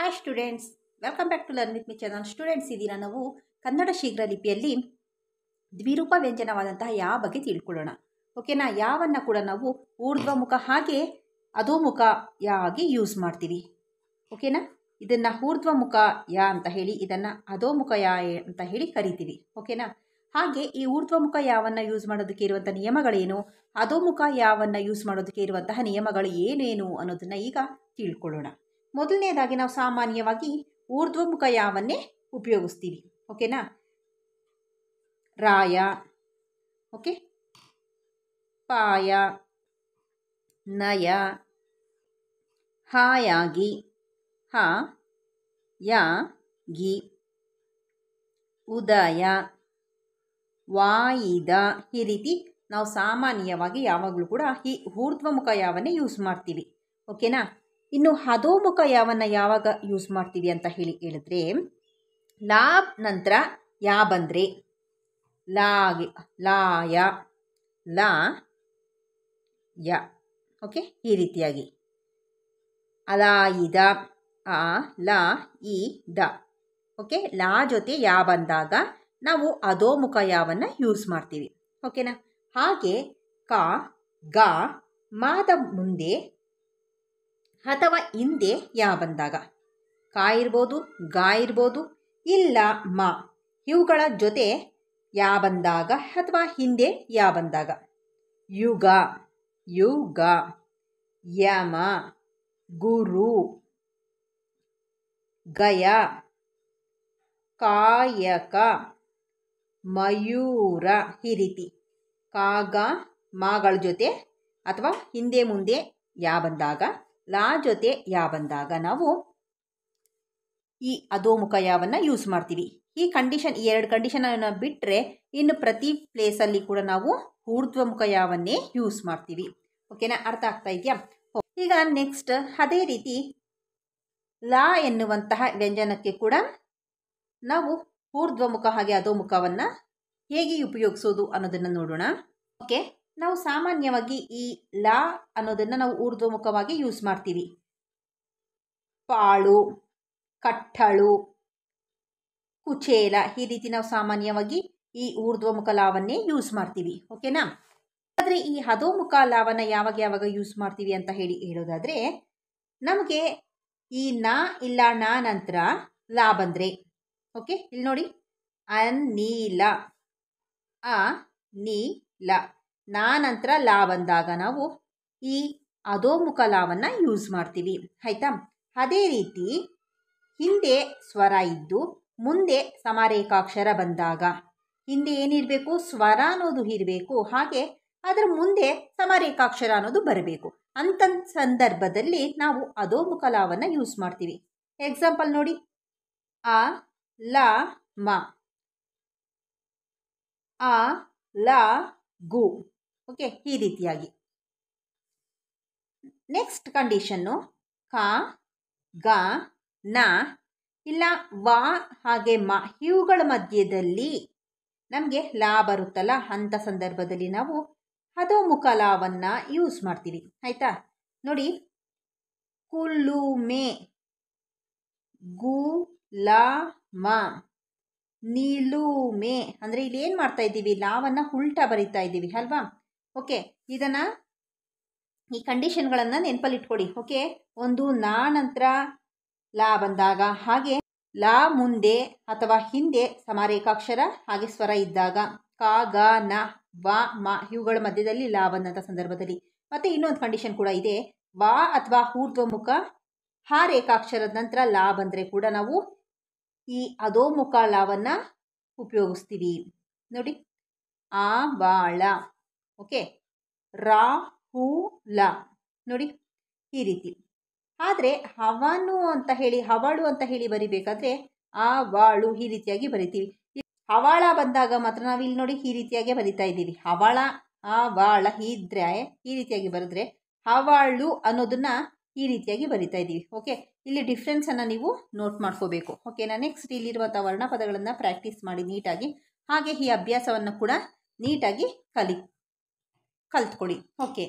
hi students welcome back to learn with me channel students ಇದೀರ ನಾವು ಕನ್ನಡ ಶೀಘ್ರ ಲಿಪಿಯಲ್ಲಿ ದ್ವಿರೂಪ ವ್ಯಂಜನವಾದಂತಹ ಯಾವ ಬಗ್ಗೆ ತಿಳ್ಕೊಳ್ಳೋಣ ಓಕೆನಾ ಯಾವನ್ನು ಕೂಡ ನಾವು ಊರ್ಧ್ವಮುಖ ಹಾಗೆ ಅಧೋಮುಖ ಯಾಗಿ ಯೂಸ್ ಮಾಡ್ತೀವಿ ಓಕೆನಾ ಇದನ್ನು ಊರ್ಧ್ವಮುಖ ಯಾ ಅಂತ ಹೇಳಿ ಇದನ್ನು ಅಧೋಮುಖ ಯಾ ಅಂತ ಹೇಳಿ ಕರಿತೀವಿ ಓಕೆನಾ ಹಾಗೆ ಈ ಊರ್ಧ್ವಮುಖ ಯಾವನ್ನು ಯೂಸ್ ಮಾಡೋದಕ್ಕೆ ಇರುವಂಥ ನಿಯಮಗಳೇನು ಅಧೋಮುಖ ಯಾವನ್ನು ಯೂಸ್ ಮಾಡೋದಕ್ಕೆ ಇರುವಂತಹ ನಿಯಮಗಳು ಏನೇನು ಅನ್ನೋದನ್ನು ಈಗ ತಿಳ್ಕೊಳ್ಳೋಣ ಮೊದಲನೇದಾಗಿ ನಾವು ಸಾಮಾನ್ಯವಾಗಿ ಊರ್ಧ್ವಮುಖ ಯಾವನ್ನೇ ಉಪಯೋಗಿಸ್ತೀವಿ ಓಕೆನಾ ರಾಯ ಓಕೆ ಪಾಯ ನಯ ಹಾಯಾಗಿ ಹಾ ಯಾ ಗಿ ಉದಯ ವಾಯಿದ ಈ ರೀತಿ ನಾವು ಸಾಮಾನ್ಯವಾಗಿ ಯಾವಾಗಲೂ ಕೂಡ ಈ ಊರ್ಧ್ವಮುಖ ಯಾವನ್ನೇ ಯೂಸ್ ಮಾಡ್ತೀವಿ ಓಕೆನಾ ಇನ್ನು ಹದೋಮುಖ ಯಾವನ್ನು ಯಾವಾಗ ಯೂಸ್ ಮಾಡ್ತೀವಿ ಅಂತ ಹೇಳಿ ಹೇಳಿದ್ರೆ ಲಾ ನಂತರ ಯಾ ಬಂದರೆ ಲಾಗೆ ಲಾಯ ಲಾ ಯ ಓಕೆ ಈ ರೀತಿಯಾಗಿ ಅಲಾಯಿದ ಆ ಲ ಇ ದ ಓಕೆ ಲಾ ಜೊತೆ ಯಾ ಬಂದಾಗ ನಾವು ಅಧೋಮುಖ ಯಾವನ್ನು ಯೂಸ್ ಮಾಡ್ತೀವಿ ಓಕೆನಾ ಹಾಗೆ ಕ ಗ ಮಾದ ಮುಂದೆ ಅಥವಾ ಹಿಂದೆ ಯಾ ಬಂದಾಗ ಕಾ ಇರ್ಬೋದು ಇರ್ಬೋದು ಇಲ್ಲ ಮ ಇವುಗಳ ಜೊತೆ ಯಾ ಬಂದಾಗ ಅಥವಾ ಹಿಂದೆ ಯಾ ಬಂದಾಗ ಯುಗ ಯುಗ ಯಮ ಗುರು ಗಯ ಕಾಯಕ ಮಯೂರ ಈ ರೀತಿ ಕಾಗ ಮಾಗಳ ಜೊತೆ ಅಥವಾ ಹಿಂದೆ ಮುಂದೆ ಯಾ ಬಂದಾಗ ಲಾ ಜೊತೆ ಯಾ ಬಂದಾಗ ನಾವು ಈ ಅಧೋಮುಖ ಯಾವನ್ನು ಯೂಸ್ ಮಾಡ್ತೀವಿ ಈ ಕಂಡೀಷನ್ ಈ ಎರಡು ಕಂಡೀಷನನ್ನು ಬಿಟ್ಟರೆ ಇನ್ನು ಪ್ರತಿ ಪ್ಲೇಸಲ್ಲಿ ಕೂಡ ನಾವು ಊರ್ಧ್ವಮುಖ ಯಾವನ್ನೇ ಯೂಸ್ ಮಾಡ್ತೀವಿ ಓಕೆನಾ ಅರ್ಥ ಆಗ್ತಾ ಇದೆಯಾ ಈಗ ನೆಕ್ಸ್ಟ್ ಅದೇ ರೀತಿ ಲಾ ಎನ್ನುವಂತಹ ವ್ಯಂಜನಕ್ಕೆ ಕೂಡ ನಾವು ಊರ್ಧ್ವಮುಖ ಹಾಗೆ ಅಧೋಮುಖವನ್ನು ಹೇಗೆ ಉಪಯೋಗಿಸೋದು ಅನ್ನೋದನ್ನು ನೋಡೋಣ ಓಕೆ ನಾವು ಸಾಮಾನ್ಯವಾಗಿ ಈ ಲಾ ಅನ್ನೋದನ್ನು ನಾವು ಊರ್ಧ್ವಮುಖವಾಗಿ ಯೂಸ್ ಮಾಡ್ತೀವಿ ಪಾಳು ಕಟ್ಟಳು ಕುಚೇಲ ಈ ರೀತಿ ನಾವು ಸಾಮಾನ್ಯವಾಗಿ ಈ ಊರ್ಧ್ವಮುಖ ಲಾವನ್ನೇ ಯೂಸ್ ಮಾಡ್ತೀವಿ ಓಕೆನಾ ಆದರೆ ಈ ಹದೋಮುಖ ಲಾವನ್ನ ಯಾವಾಗ ಯಾವಾಗ ಯೂಸ್ ಮಾಡ್ತೀವಿ ಅಂತ ಹೇಳಿ ಹೇಳೋದಾದರೆ ನಮಗೆ ಈ ನ ಇಲ್ಲ ನಾ ನಂತರ ಲಾ ಬಂದರೆ ಓಕೆ ಇಲ್ಲಿ ನೋಡಿ ಅನ್ ನೀಲ ನೀ ಲ ನಾನಂತರ ಲಾ ಬಂದಾಗ ನಾವು ಈ ಅಧೋಮುಖ ಲಾವನ್ನು ಯೂಸ್ ಮಾಡ್ತೀವಿ ಆಯಿತಾ ಅದೇ ರೀತಿ ಹಿಂದೆ ಸ್ವರ ಇದ್ದು ಮುಂದೆ ಸಮಾರೇಖಾಕ್ಷರ ಬಂದಾಗ ಹಿಂದೆ ಏನಿರಬೇಕು ಸ್ವರ ಅನ್ನೋದು ಇರಬೇಕು ಹಾಗೆ ಅದರ ಮುಂದೆ ಸಮಾರೇಖಾಕ್ಷರ ಅನ್ನೋದು ಬರಬೇಕು ಅಂತ ಸಂದರ್ಭದಲ್ಲಿ ನಾವು ಅಧೋಮುಖ ಲಾವನ್ನು ಯೂಸ್ ಮಾಡ್ತೀವಿ ಎಕ್ಸಾಂಪಲ್ ನೋಡಿ ಅ ಲ ಮ ಅ ಲ ಗೋ ಓಕೆ ಈ ರೀತಿಯಾಗಿ ನೆಕ್ಸ್ಟ್ ಕಂಡೀಷನ್ನು ಕ ಗ ನ ಇಲ್ಲ ವಾ ಹಾಗೆ ಮ ಇವುಗಳ ಮಧ್ಯದಲ್ಲಿ ನಮಗೆ ಲಾ ಬರುತ್ತಲ್ಲ ಅಂಥ ಸಂದರ್ಭದಲ್ಲಿ ನಾವು ಮುಖ ಲಾವನ್ನು ಯೂಸ್ ಮಾಡ್ತೀವಿ ಆಯಿತಾ ನೋಡಿ ಕುಲ್ಲು ಮೇ ಗು ಲ ಮ ನೀಲುಮೆ ಅಂದರೆ ಇಲ್ಲಿ ಏನು ಮಾಡ್ತಾ ಇದ್ದೀವಿ ಲಾವನ್ನು ಉಲ್ಟಾ ಬರಿತಾ ಇದ್ದೀವಿ ಅಲ್ವಾ ಓಕೆ ಇದನ್ನು ಈ ಕಂಡೀಷನ್ಗಳನ್ನು ನೆನಪಲ್ಲಿ ಇಟ್ಕೊಡಿ ಓಕೆ ಒಂದು ನಾ ನಂತರ ಲಾ ಬಂದಾಗ ಹಾಗೆ ಲಾ ಮುಂದೆ ಅಥವಾ ಹಿಂದೆ ಸಮಾರೇಖಾಕ್ಷರ ಹಾಗೆ ಸ್ವರ ಇದ್ದಾಗ ಕ ಗ ನ ವಾ ಮ ಇವುಗಳ ಮಧ್ಯದಲ್ಲಿ ಲಾ ಬಂದಂಥ ಸಂದರ್ಭದಲ್ಲಿ ಮತ್ತು ಇನ್ನೊಂದು ಕಂಡೀಷನ್ ಕೂಡ ಇದೆ ಬಾ ಅಥವಾ ಊರ್ಧ್ವಮುಖ ಹಾ ರೇಖಾಕ್ಷರದ ನಂತರ ಲಾ ಬಂದರೆ ಕೂಡ ನಾವು ಈ ಅಧೋಮುಖ ಲಾವನ್ನ ಉಪಯೋಗಿಸ್ತೀವಿ ನೋಡಿ ಆ ಬಾಳ ಓಕೆ ರಾ ಹೂ ಲ ನೋಡಿ ಈ ರೀತಿ ಆದರೆ ಹವನು ಅಂತ ಹೇಳಿ ಹವಾಳು ಅಂತ ಹೇಳಿ ಬರಿಬೇಕಾದ್ರೆ ಆ ವಾಳು ಈ ರೀತಿಯಾಗಿ ಬರಿತೀವಿ ಹವಾಳ ಬಂದಾಗ ಮಾತ್ರ ನಾವು ಇಲ್ಲಿ ನೋಡಿ ಈ ರೀತಿಯಾಗಿ ಬರಿತಾ ಇದ್ದೀವಿ ಹವಾಳ ಆ ವಾಳ ಇದ್ರೆ ಈ ರೀತಿಯಾಗಿ ಬರೆದ್ರೆ ಹವಾಳು ಅನ್ನೋದನ್ನ ಈ ರೀತಿಯಾಗಿ ಬರಿತಾ ಇದ್ದೀವಿ ಓಕೆ ಇಲ್ಲಿ ಡಿಫ್ರೆನ್ಸನ್ನು ನೀವು ನೋಟ್ ಮಾಡ್ಕೋಬೇಕು ಓಕೆನಾ ನೆಕ್ಸ್ಟ್ ಇಲ್ಲಿರುವಂಥ ವರ್ಣಪದಗಳನ್ನು ಪ್ರಾಕ್ಟೀಸ್ ಮಾಡಿ ನೀಟಾಗಿ ಹಾಗೆ ಈ ಅಭ್ಯಾಸವನ್ನು ಕೂಡ ನೀಟಾಗಿ ಕಲಿ ಕಲ್ತ್ಕೊಳ್ಳಿ ಓಕೆ